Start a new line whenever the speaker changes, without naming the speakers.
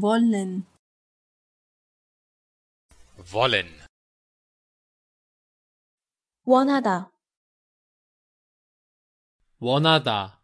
wollen wollen 원하다
원하다